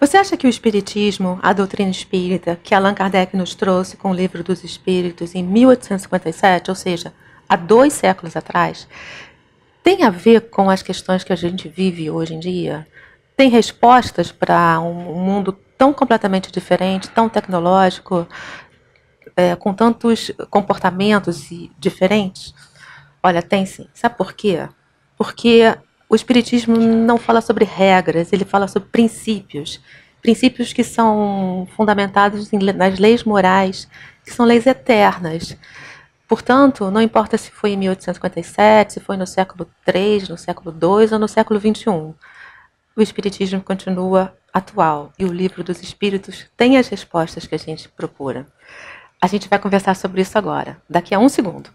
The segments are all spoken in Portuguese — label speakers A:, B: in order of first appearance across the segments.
A: Você acha que o Espiritismo, a doutrina espírita, que Allan Kardec nos trouxe com o Livro dos Espíritos em 1857, ou seja, há dois séculos atrás, tem a ver com as questões que a gente vive hoje em dia? Tem respostas para um mundo tão completamente diferente, tão tecnológico, é, com tantos comportamentos diferentes? Olha, tem sim. Sabe por quê? Porque o Espiritismo não fala sobre regras, ele fala sobre princípios. Princípios que são fundamentados nas leis morais, que são leis eternas. Portanto, não importa se foi em 1857, se foi no século III, no século II ou no século XXI, o Espiritismo continua atual e o Livro dos Espíritos tem as respostas que a gente procura. A gente vai conversar sobre isso agora, daqui a um segundo.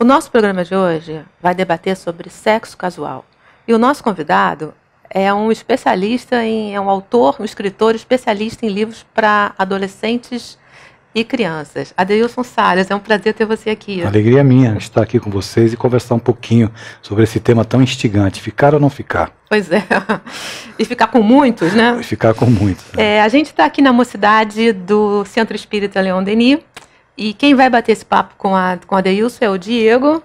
A: O nosso programa de hoje vai debater sobre sexo casual. E o nosso convidado é um especialista em é um autor, um escritor especialista em livros para adolescentes e crianças. Adeilson Salles, é um prazer ter você aqui.
B: Alegria minha estar aqui com vocês e conversar um pouquinho sobre esse tema tão instigante, ficar ou não ficar.
A: Pois é, e ficar com muitos, né? E
B: ficar com muitos.
A: Né? É, a gente está aqui na mocidade do Centro Espírita Leão Denis, e quem vai bater esse papo com a, com a Deilson é o Diego,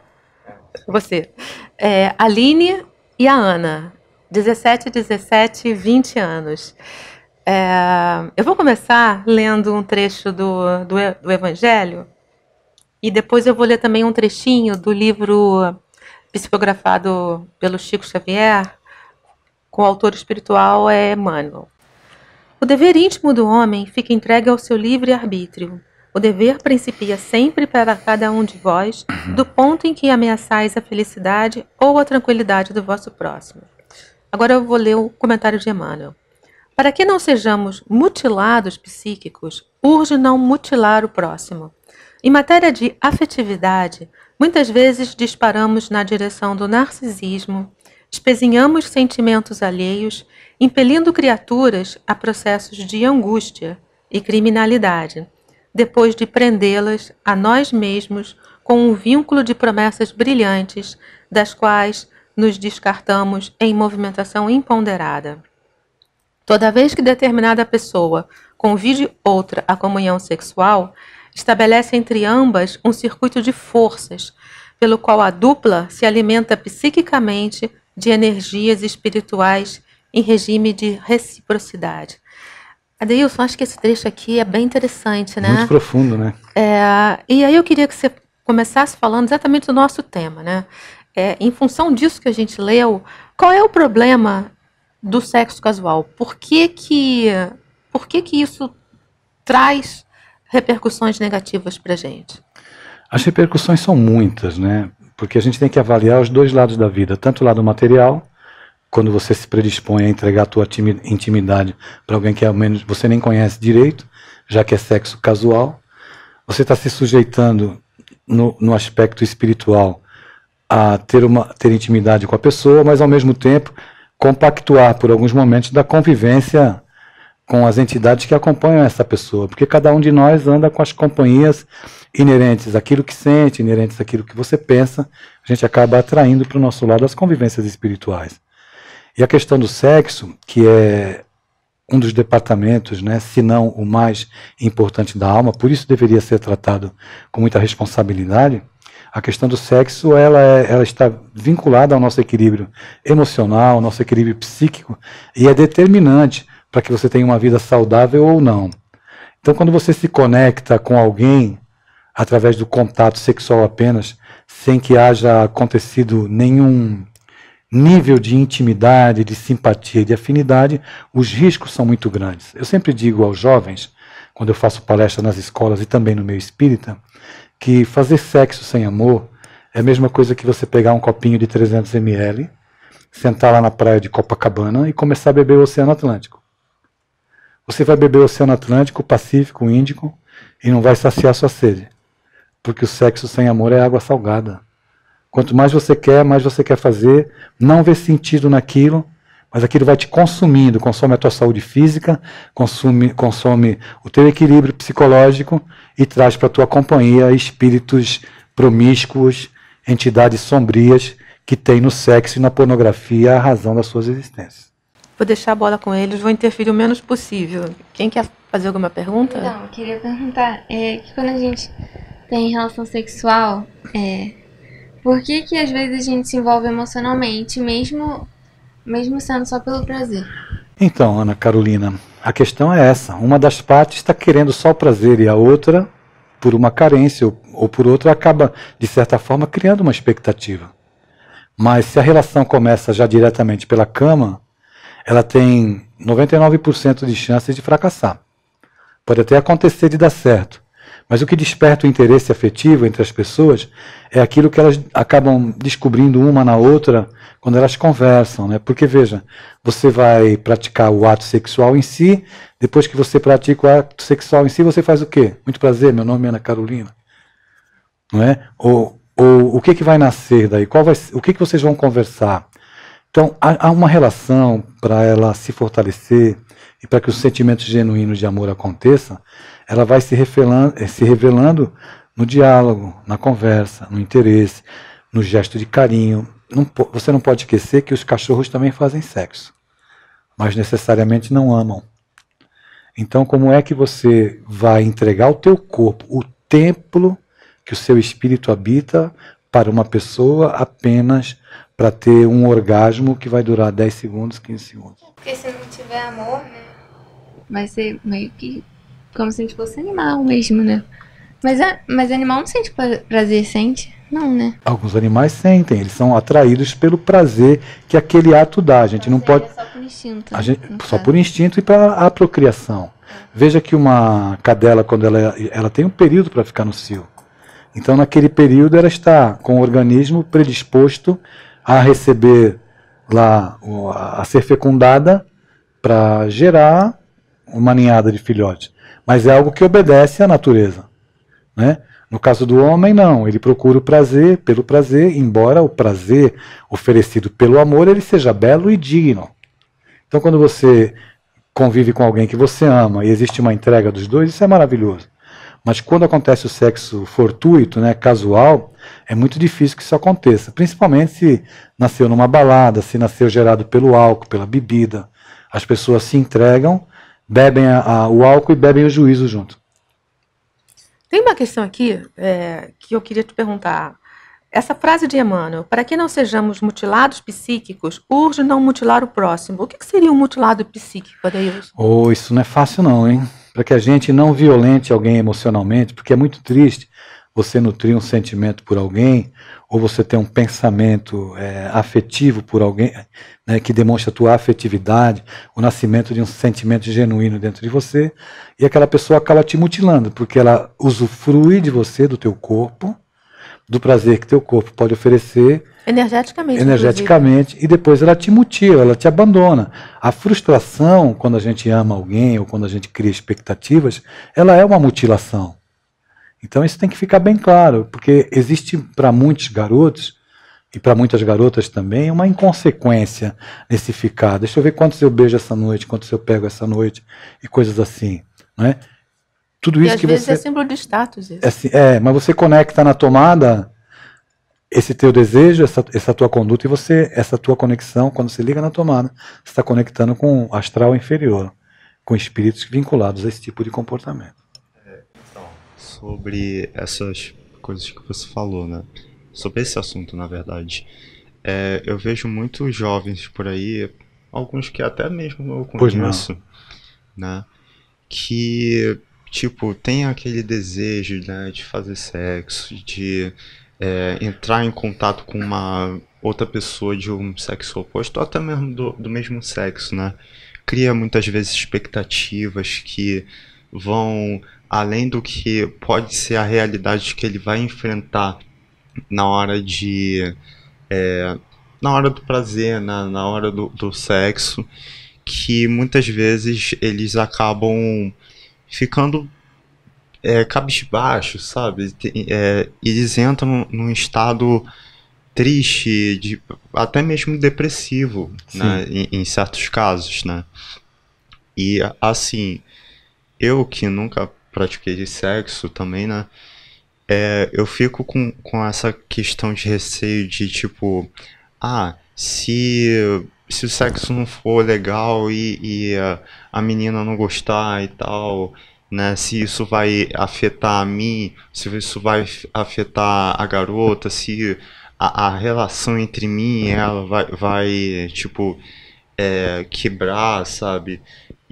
A: você, é, Aline e a Ana. 17, 17, 20 anos. É, eu vou começar lendo um trecho do, do, do, Evangelho e depois eu vou ler também um trechinho do livro psicografado pelo Chico Xavier, com o autor espiritual é Emmanuel. O dever íntimo do homem fica entregue ao seu livre arbítrio. O dever principia sempre para cada um de vós, uhum. do ponto em que ameaçais a felicidade ou a tranquilidade do vosso próximo. Agora eu vou ler o comentário de Emmanuel. Para que não sejamos mutilados psíquicos, urge não mutilar o próximo. Em matéria de afetividade, muitas vezes disparamos na direção do narcisismo, espezinhamos sentimentos alheios, impelindo criaturas a processos de angústia e criminalidade depois de prendê-las a nós mesmos com um vínculo de promessas brilhantes, das quais nos descartamos em movimentação imponderada. Toda vez que determinada pessoa convide outra à comunhão sexual, estabelece entre ambas um circuito de forças, pelo qual a dupla se alimenta psiquicamente de energias espirituais em regime de reciprocidade. Adeilson, acho que esse trecho aqui é bem interessante, né? Muito
B: profundo, né?
A: É, e aí eu queria que você começasse falando exatamente do nosso tema, né? É, em função disso que a gente leu, qual é o problema do sexo casual? Por que que, por que, que isso traz repercussões negativas para a gente?
B: As repercussões são muitas, né? Porque a gente tem que avaliar os dois lados da vida, tanto o lado material quando você se predispõe a entregar a tua intimidade para alguém que ao menos você nem conhece direito, já que é sexo casual, você está se sujeitando no, no aspecto espiritual a ter, uma, ter intimidade com a pessoa, mas ao mesmo tempo compactuar por alguns momentos da convivência com as entidades que acompanham essa pessoa, porque cada um de nós anda com as companhias inerentes àquilo que sente, inerentes àquilo que você pensa, a gente acaba atraindo para o nosso lado as convivências espirituais. E a questão do sexo, que é um dos departamentos, né, se não o mais importante da alma, por isso deveria ser tratado com muita responsabilidade. A questão do sexo, ela, é, ela está vinculada ao nosso equilíbrio emocional, ao nosso equilíbrio psíquico, e é determinante para que você tenha uma vida saudável ou não. Então, quando você se conecta com alguém através do contato sexual apenas, sem que haja acontecido nenhum nível de intimidade, de simpatia, de afinidade, os riscos são muito grandes. Eu sempre digo aos jovens, quando eu faço palestra nas escolas e também no meu espírita, que fazer sexo sem amor é a mesma coisa que você pegar um copinho de 300 ml, sentar lá na praia de Copacabana e começar a beber o Oceano Atlântico. Você vai beber o Oceano Atlântico, o Pacífico, o Índico e não vai saciar sua sede. Porque o sexo sem amor é água salgada. Quanto mais você quer, mais você quer fazer, não vê sentido naquilo, mas aquilo vai te consumindo, consome a tua saúde física, consome, consome o teu equilíbrio psicológico e traz para a tua companhia espíritos promíscuos, entidades sombrias que têm no sexo e na pornografia a razão das suas existências.
A: Vou deixar a bola com eles, vou interferir o menos possível. Quem quer fazer alguma pergunta? Não, eu queria perguntar é, que quando a gente tem relação sexual, é, por que que às vezes a gente se envolve emocionalmente, mesmo, mesmo sendo só pelo prazer?
B: Então, Ana Carolina, a questão é essa. Uma das partes está querendo só o prazer e a outra, por uma carência ou, ou por outra, acaba, de certa forma, criando uma expectativa. Mas se a relação começa já diretamente pela cama, ela tem 99% de chances de fracassar. Pode até acontecer de dar certo, mas o que desperta o interesse afetivo entre as pessoas é aquilo que elas acabam descobrindo uma na outra quando elas conversam, né? Porque veja, você vai praticar o ato sexual em si, depois que você pratica o ato sexual em si, você faz o quê? Muito prazer, meu nome é Ana Carolina. Não é? Ou, ou o que que vai nascer daí? Qual vai, o que que vocês vão conversar? Então, há, há uma relação para ela se fortalecer e para que os sentimentos genuínos de amor aconteçam, ela vai se revelando, eh, se revelando no diálogo, na conversa, no interesse, no gesto de carinho. Não, você não pode esquecer que os cachorros também fazem sexo, mas necessariamente não amam. Então, como é que você vai entregar o teu corpo, o templo que o seu espírito habita, para uma pessoa apenas para ter um orgasmo que vai durar 10 segundos, 15 segundos?
A: Porque se não tiver amor, né? Vai ser meio que como se a gente fosse animal mesmo, né? Mas, a, mas animal não sente prazer, sente? Não, né?
B: Alguns animais sentem, eles são atraídos pelo prazer que aquele ato dá. A gente não é pode.
A: Só por instinto.
B: Gente, né? só por instinto e para a procriação. Veja que uma cadela, quando ela, ela tem um período para ficar no cio. Então, naquele período, ela está com o organismo predisposto a receber lá, a ser fecundada para gerar uma ninhada de filhotes mas é algo que obedece à natureza. Né? No caso do homem, não. Ele procura o prazer pelo prazer, embora o prazer oferecido pelo amor ele seja belo e digno. Então, quando você convive com alguém que você ama e existe uma entrega dos dois, isso é maravilhoso. Mas quando acontece o sexo fortuito, né, casual, é muito difícil que isso aconteça. Principalmente se nasceu numa balada, se nasceu gerado pelo álcool, pela bebida. As pessoas se entregam bebem a, a, o álcool e bebem o juízo junto.
A: Tem uma questão aqui é, que eu queria te perguntar. Essa frase de Emmanuel, para que não sejamos mutilados psíquicos, urge não mutilar o próximo. O que, que seria um mutilado psíquico, Adeus?
B: Oh, isso não é fácil não, hein? Para que a gente não violente alguém emocionalmente, porque é muito triste você nutrir um sentimento por alguém ou você tem um pensamento é, afetivo por alguém né, que demonstra a tua afetividade, o nascimento de um sentimento genuíno dentro de você, e aquela pessoa acaba te mutilando, porque ela usufrui de você, do teu corpo, do prazer que teu corpo pode oferecer.
A: Energeticamente. Energeticamente,
B: inclusive. e depois ela te mutila, ela te abandona. A frustração, quando a gente ama alguém ou quando a gente cria expectativas, ela é uma mutilação. Então isso tem que ficar bem claro, porque existe para muitos garotos e para muitas garotas também uma inconsequência nesse ficar. Deixa eu ver quantos eu beijo essa noite, quantos eu pego essa noite e coisas assim, né? Tudo isso e às que vezes é você é
A: símbolo de status isso.
B: É, é, mas você conecta na tomada esse teu desejo, essa, essa tua conduta e você essa tua conexão quando você liga na tomada, está conectando com o astral inferior, com espíritos vinculados a esse tipo de comportamento
C: sobre essas coisas que você falou, né? Sobre esse assunto, na verdade. É, eu vejo muitos jovens por aí, alguns que até mesmo eu conheço, né? Que, tipo, tem aquele desejo, né, de fazer sexo, de é, entrar em contato com uma outra pessoa de um sexo oposto, ou até mesmo do, do mesmo sexo, né? Cria muitas vezes expectativas que vão além do que pode ser a realidade que ele vai enfrentar na hora de. É, na hora do prazer, na, na hora do, do sexo, que muitas vezes eles acabam ficando é, cabisbaixo, sabe? é, eles entram num estado triste, de, até mesmo depressivo, né? Em, em, certos casos, né? E assim, eu que nunca pratiquei de sexo também, né? É, eu fico com, com essa questão de receio de tipo, ah, se, se o sexo não for legal e, e a, a menina não gostar e tal, né? Se isso vai afetar a mim, se isso vai afetar a garota, se a, a relação entre mim e ela vai, vai tipo, é, quebrar, sabe?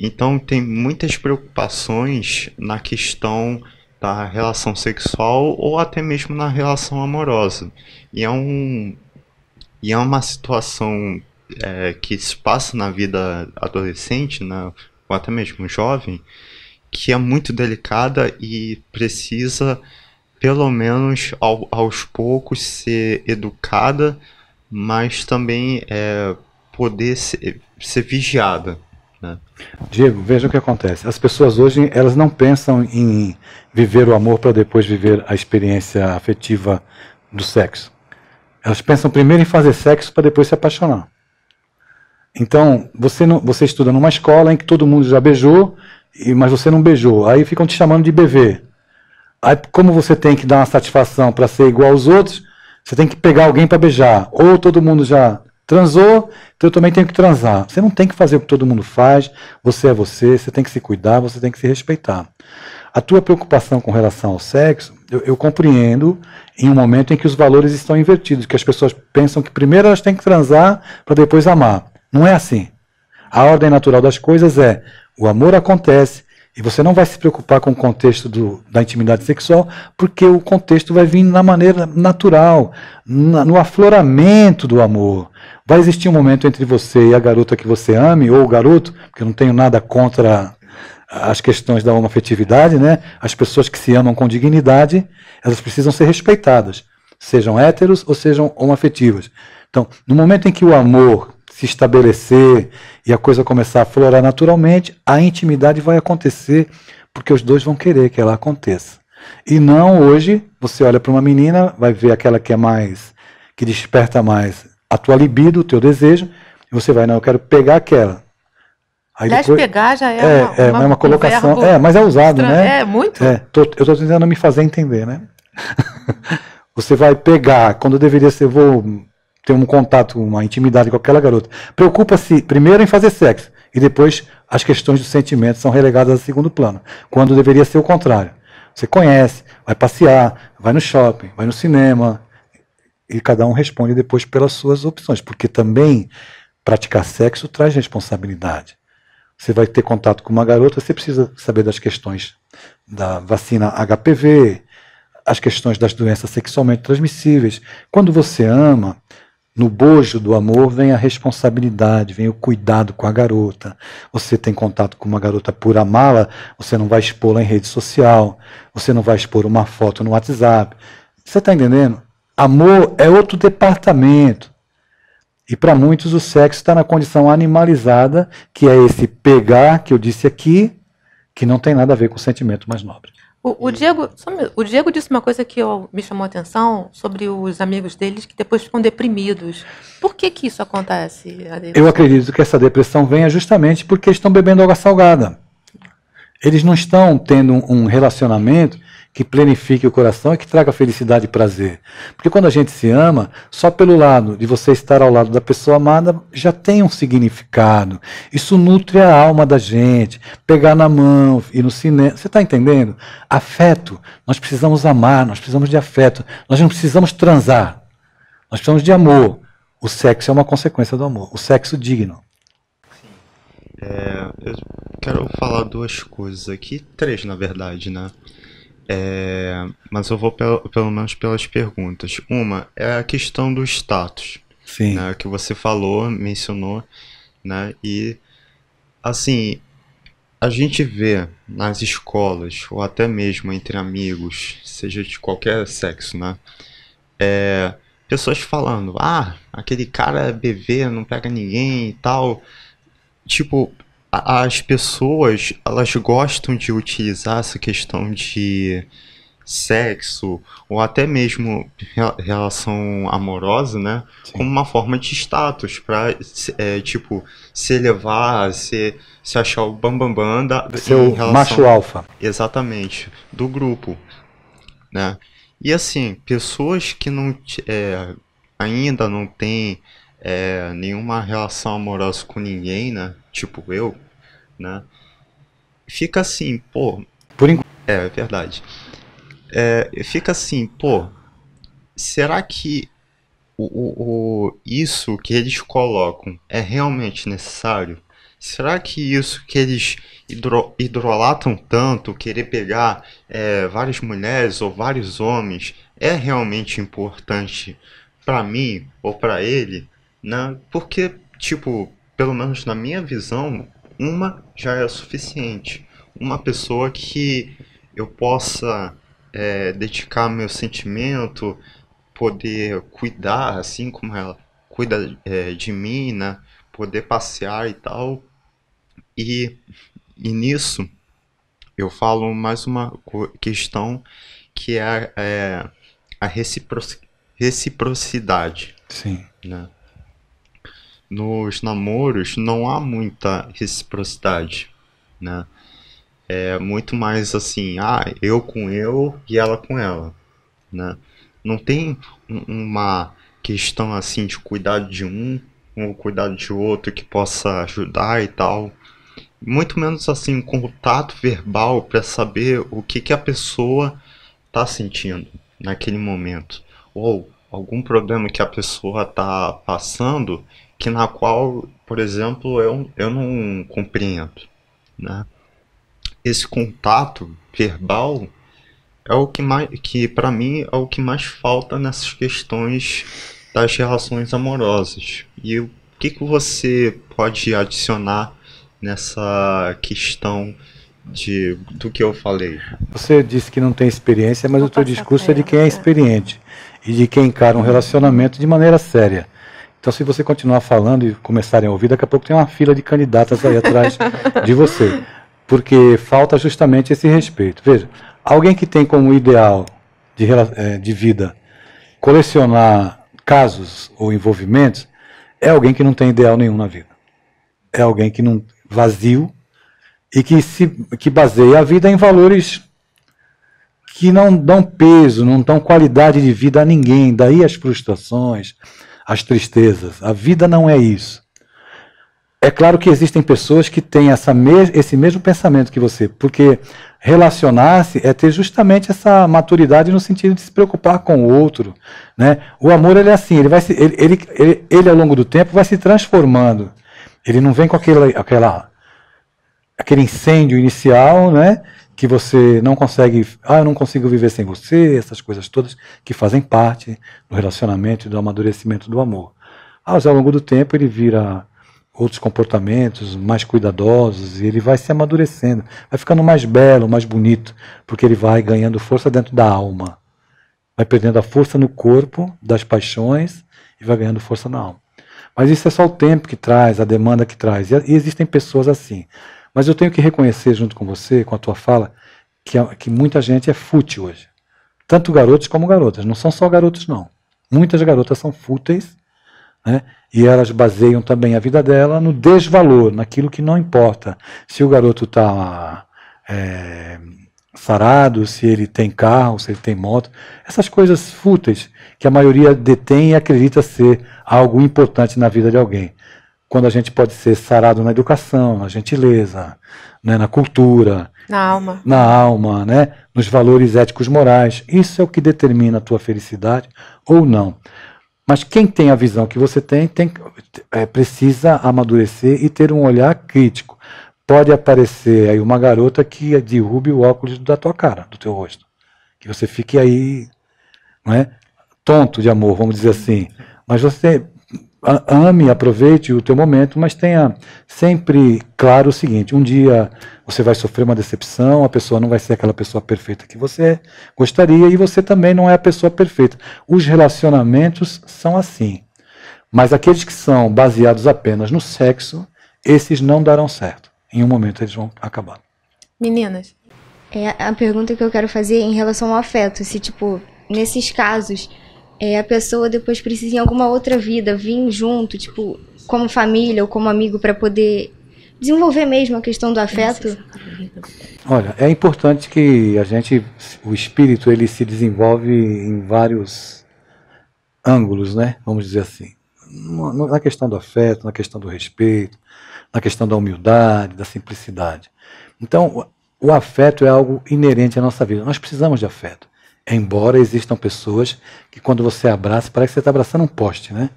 C: Então tem muitas preocupações na questão da relação sexual ou até mesmo na relação amorosa. E é, um, e é uma situação é, que se passa na vida adolescente, né, ou até mesmo jovem, que é muito delicada e precisa, pelo menos ao, aos poucos, ser educada, mas também é, poder ser, ser vigiada. Né?
B: Diego, veja o que acontece. As pessoas hoje elas não pensam em viver o amor para depois viver a experiência afetiva do sexo. Elas pensam primeiro em fazer sexo para depois se apaixonar. Então você não, você estuda numa escola em que todo mundo já beijou, e, mas você não beijou. Aí ficam te chamando de bebê. Aí como você tem que dar uma satisfação para ser igual aos outros, você tem que pegar alguém para beijar. Ou todo mundo já Transou, então eu também tenho que transar. Você não tem que fazer o que todo mundo faz, você é você, você tem que se cuidar, você tem que se respeitar. A tua preocupação com relação ao sexo, eu, eu compreendo em um momento em que os valores estão invertidos, que as pessoas pensam que primeiro elas têm que transar para depois amar. Não é assim. A ordem natural das coisas é o amor acontece e você não vai se preocupar com o contexto do, da intimidade sexual, porque o contexto vai vir na maneira natural, na, no afloramento do amor. Vai existir um momento entre você e a garota que você ame, ou o garoto, porque eu não tenho nada contra as questões da homofetividade, né? As pessoas que se amam com dignidade, elas precisam ser respeitadas, sejam héteros ou sejam homoafetivas. Então, no momento em que o amor se estabelecer, e a coisa começar a florar naturalmente, a intimidade vai acontecer porque os dois vão querer que ela aconteça. E não hoje, você olha para uma menina, vai ver aquela que é mais, que desperta mais a tua libido, o teu desejo, e você vai, não, eu quero pegar aquela. Aí Aliás, depois, pegar
A: já é, é, uma, é, uma, é uma colocação. é, mas é usado, estranho, né? É, muito.
B: É, tô, eu estou tentando me fazer entender, né? você vai pegar, quando deveria ser, vou ter um contato, uma intimidade com aquela garota. Preocupa-se primeiro em fazer sexo e depois as questões do sentimento são relegadas a segundo plano, quando deveria ser o contrário. Você conhece, vai passear, vai no shopping, vai no cinema e cada um responde depois pelas suas opções, porque também praticar sexo traz responsabilidade. Você vai ter contato com uma garota, você precisa saber das questões da vacina HPV, as questões das doenças sexualmente transmissíveis. Quando você ama, no bojo do amor vem a responsabilidade, vem o cuidado com a garota. Você tem contato com uma garota por amá-la, você não vai expô-la em rede social, você não vai expor uma foto no WhatsApp. Você está entendendo? Amor é outro departamento. E para muitos o sexo está na condição animalizada, que é esse pegar que eu disse aqui, que não tem nada a ver com o sentimento mais nobre.
A: O, o hum. Diego, o Diego disse uma coisa que eu, me chamou a atenção sobre os amigos deles que depois ficam deprimidos. Por que, que isso acontece? Eu acredito
B: que essa depressão venha justamente porque estão bebendo água salgada. Eles não estão tendo um relacionamento que plenifique o coração e que traga felicidade e prazer. Porque quando a gente se ama, só pelo lado de você estar ao lado da pessoa amada já tem um significado. Isso nutre a alma da gente. Pegar na mão, ir no cinema. Você está entendendo? Afeto. Nós precisamos amar, nós precisamos de afeto. Nós não precisamos transar. Nós precisamos de amor. O sexo é uma consequência do amor. O sexo digno.
C: É, eu quero falar duas coisas aqui, três na verdade, né? É, mas eu vou pelo, pelo menos pelas perguntas. Uma é a questão do status. Sim. Né, que você falou, mencionou, né? E assim, a gente vê nas escolas, ou até mesmo entre amigos, seja de qualquer sexo, né? É, pessoas falando, ah, aquele cara é bebê, não pega ninguém e tal. Tipo, as pessoas elas gostam de utilizar essa questão de sexo ou até mesmo relação amorosa, né, Sim. como uma forma de status para é, tipo se elevar, se se achar o bambambam bam, bam da seu relação, macho alfa. Exatamente, do grupo, né? E assim, pessoas que não é, ainda não têm é, nenhuma relação amorosa com ninguém, né? Tipo eu, né? Fica assim, pô. Por enquanto. É, é verdade. É, fica assim, pô. Será que o, o, o, isso que eles colocam é realmente necessário? Será que isso que eles hidro, hidrolatam tanto, querer pegar é, várias mulheres ou vários homens, é realmente importante para mim ou para ele? Né? Porque, tipo, pelo menos na minha visão, uma já é suficiente. Uma pessoa que eu possa é, dedicar meu sentimento, poder cuidar, assim como ela cuida é, de mim, né? Poder passear e tal. E, e nisso eu falo mais uma questão que é, é a reciproc reciprocidade. Sim. Né? nos namoros não há muita reciprocidade, né? É muito mais assim, ah, eu com eu e ela com ela, né? Não tem uma questão assim de cuidado de um ou cuidado de outro que possa ajudar e tal. Muito menos assim um contato verbal para saber o que, que a pessoa está sentindo naquele momento ou algum problema que a pessoa está passando que na qual, por exemplo, eu, eu não compreendo. Né? Esse contato verbal é o que mais, que para mim é o que mais falta nessas questões das relações amorosas. E o que, que você pode adicionar nessa questão de, do que eu falei? Você disse que não
B: tem experiência, mas Vou o seu discurso é de quem é né? experiente e de quem encara um relacionamento de maneira séria. Então, se você continuar falando e começarem a ouvir, daqui a pouco tem uma fila de candidatas aí atrás de você. Porque falta justamente esse respeito. Veja, alguém que tem como ideal de, eh, de vida colecionar casos ou envolvimentos é alguém que não tem ideal nenhum na vida. É alguém que não vazio e que se que baseia a vida em valores que não dão peso, não dão qualidade de vida a ninguém. Daí as frustrações, as tristezas. A vida não é isso. É claro que existem pessoas que têm essa me esse mesmo pensamento que você, porque relacionar-se é ter justamente essa maturidade no sentido de se preocupar com o outro. Né? O amor ele é assim, ele, vai se, ele, ele, ele, ele ao longo do tempo vai se transformando. Ele não vem com aquele aquela, aquele incêndio inicial, né? que você não consegue, ah, eu não consigo viver sem você, essas coisas todas que fazem parte do relacionamento e do amadurecimento do amor. Mas ao longo do tempo ele vira outros comportamentos mais cuidadosos e ele vai se amadurecendo, vai ficando mais belo, mais bonito, porque ele vai ganhando força dentro da alma, vai perdendo a força no corpo, das paixões e vai ganhando força na alma. Mas isso é só o tempo que traz, a demanda que traz. E existem pessoas assim. Mas eu tenho que reconhecer, junto com você, com a tua fala, que, que muita gente é fútil hoje. Tanto garotos como garotas. Não são só garotos, não. Muitas garotas são fúteis né? e elas baseiam também a vida dela no desvalor, naquilo que não importa. Se o garoto está é, sarado, se ele tem carro, se ele tem moto, essas coisas fúteis que a maioria detém e acredita ser algo importante na vida de alguém quando a gente pode ser sarado na educação, na gentileza, né, na cultura,
A: na alma, na
B: alma, né, nos valores éticos morais. Isso é o que determina a tua felicidade ou não. Mas quem tem a visão que você tem, tem é, precisa amadurecer e ter um olhar crítico. Pode aparecer aí uma garota que derrube o óculos da tua cara, do teu rosto, que você fique aí, não é, tonto de amor, vamos dizer assim. Mas você ame, aproveite o teu momento, mas tenha sempre claro o seguinte: um dia você vai sofrer uma decepção, a pessoa não vai ser aquela pessoa perfeita que você gostaria e você também não é a pessoa perfeita. Os relacionamentos são assim. Mas aqueles que são baseados apenas no sexo, esses não darão certo. Em um momento eles vão acabar.
A: Meninas, é a pergunta que eu quero fazer é em relação ao afeto, se tipo, nesses casos, é, a pessoa depois precisa em alguma
C: outra vida vir junto, tipo, como família ou como amigo para poder desenvolver mesmo a questão do afeto?
B: Olha, é importante que a gente, o espírito, ele se desenvolve em vários ângulos, né? Vamos dizer assim. Na questão do afeto, na questão do respeito, na questão da humildade, da simplicidade. Então, o afeto é algo inerente à nossa vida. Nós precisamos de afeto. Embora existam pessoas que quando você abraça, parece que você está abraçando um poste, né?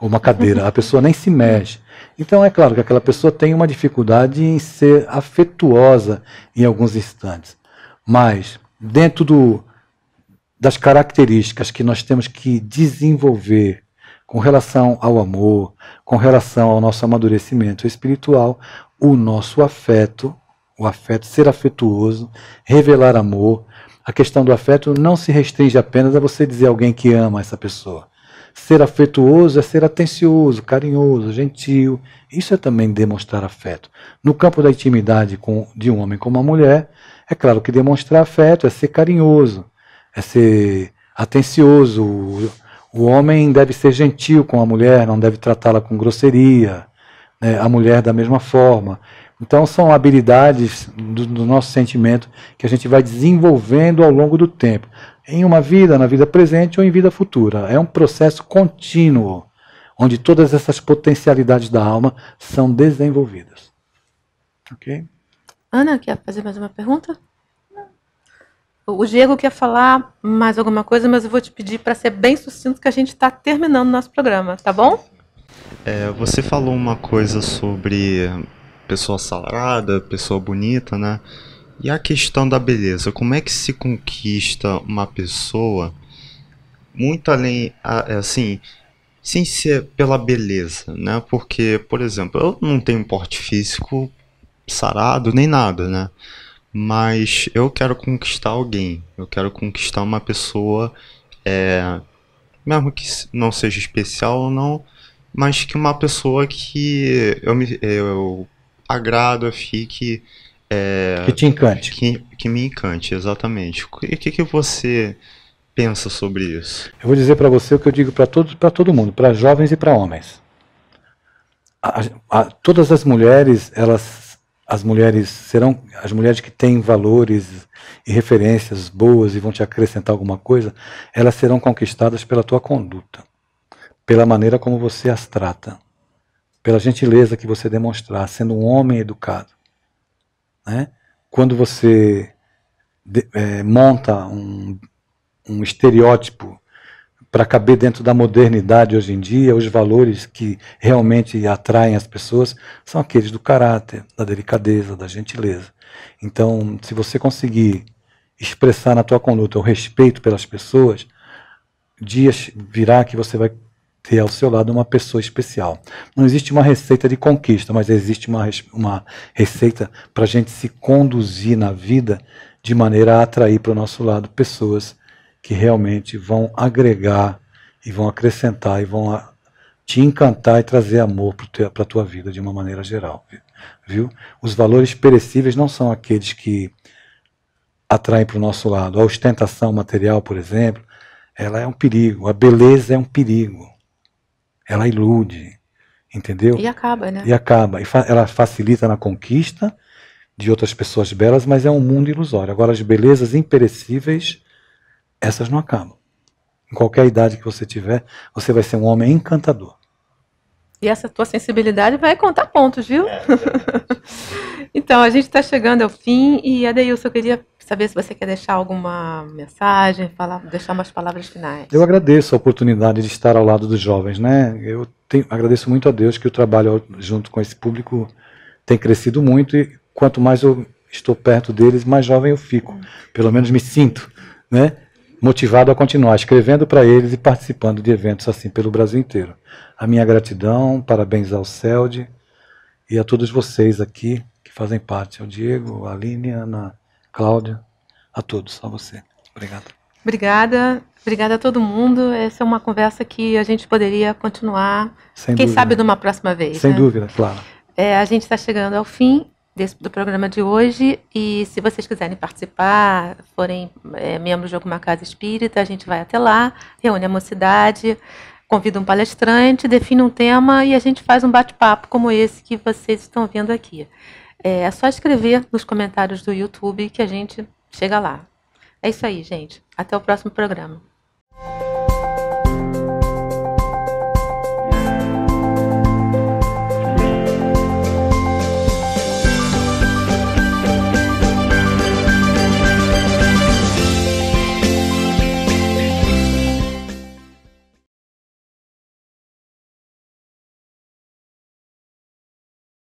B: Ou uma cadeira. A pessoa nem se mexe. Então é claro que aquela pessoa tem uma dificuldade em ser afetuosa em alguns instantes. Mas dentro do, das características que nós temos que desenvolver com relação ao amor, com relação ao nosso amadurecimento espiritual, o nosso afeto, o afeto, ser afetuoso, revelar amor, a questão do afeto não se restringe apenas a você dizer alguém que ama essa pessoa. Ser afetuoso é ser atencioso, carinhoso, gentil. Isso é também demonstrar afeto. No campo da intimidade com, de um homem com uma mulher, é claro que demonstrar afeto é ser carinhoso, é ser atencioso. O homem deve ser gentil com a mulher, não deve tratá-la com grosseria. Né? A mulher da mesma forma. Então, são habilidades do, do, nosso sentimento que a gente vai desenvolvendo ao longo do tempo, em uma vida, na vida presente ou em vida futura. É um processo contínuo, onde todas essas potencialidades da alma são desenvolvidas.
A: Ok? Ana, quer fazer mais uma pergunta? O Diego quer falar mais alguma coisa, mas eu vou te pedir para ser bem sucinto que a gente está terminando o nosso programa, tá bom?
C: É, você falou uma coisa sobre pessoa sarada, pessoa bonita, né? E a questão da beleza, como é que se conquista uma pessoa muito além, é assim, sem ser pela beleza, né? Porque, por exemplo, eu não tenho porte físico sarado nem nada, né? Mas eu quero conquistar alguém, eu quero conquistar uma pessoa, é, mesmo que não seja especial ou não, mas que uma pessoa que eu, me, eu agrada, fique. É, que te
B: encante. Que,
C: que me encante, exatamente. O que, que você pensa sobre isso?
B: Eu vou dizer para você o que eu digo para todos, para todo mundo, para jovens e para homens. A, a, todas as mulheres, elas, as mulheres serão, as mulheres que têm valores e referências boas e vão te acrescentar alguma coisa, elas serão conquistadas pela tua conduta, pela maneira como você as trata pela gentileza que você demonstrar, sendo um homem educado. Né? Quando você de, é, monta um, um estereótipo para caber dentro da modernidade hoje em dia, os valores que realmente atraem as pessoas são aqueles do caráter, da delicadeza, da gentileza. Então, se você conseguir expressar na tua conduta o respeito pelas pessoas, dias virá que você vai ter ao seu lado uma pessoa especial. Não existe uma receita de conquista, mas existe uma, uma receita para a gente se conduzir na vida de maneira a atrair para o nosso lado pessoas que realmente vão agregar e vão acrescentar e vão a, te encantar e trazer amor para a tua vida de uma maneira geral. Viu? Os valores perecíveis não são aqueles que atraem para o nosso lado. A ostentação material, por exemplo, ela é um perigo. A beleza é um perigo ela ilude, entendeu? E
A: acaba, né? E
B: acaba. E fa ela facilita na conquista de outras pessoas belas, mas é um mundo ilusório. Agora, as belezas imperecíveis, essas não acabam. Em qualquer idade que você tiver, você vai ser um homem encantador.
A: E essa tua sensibilidade vai contar pontos, viu? É, é Então, a gente está chegando ao fim e, Adeilson, eu queria saber se você quer deixar alguma mensagem, falar, deixar umas palavras finais.
B: Eu agradeço a oportunidade de estar ao lado dos jovens, né? Eu tenho, agradeço muito a Deus que o trabalho junto com esse público tem crescido muito e quanto mais eu estou perto deles, mais jovem eu fico. Pelo menos me sinto, né? Motivado a continuar escrevendo para eles e participando de eventos assim pelo Brasil inteiro. A minha gratidão, parabéns ao CELD e a todos vocês aqui fazem parte, ao é Diego, a Aline, a Ana, a Cláudia, a todos, a você. Obrigado.
A: Obrigada, obrigada a todo mundo. Essa é uma conversa que a gente poderia continuar, Sem quem dúvida. sabe, né? numa próxima vez. Sem né? dúvida, claro. É, a gente está chegando ao fim desse, do programa de hoje e se vocês quiserem participar, forem é, membros de alguma casa espírita, a gente vai até lá, reúne a mocidade, convida um palestrante, define um tema e a gente faz um bate-papo como esse que vocês estão vendo aqui. É, é só escrever nos comentários do YouTube que a gente chega lá. É isso aí, gente. Até o próximo programa.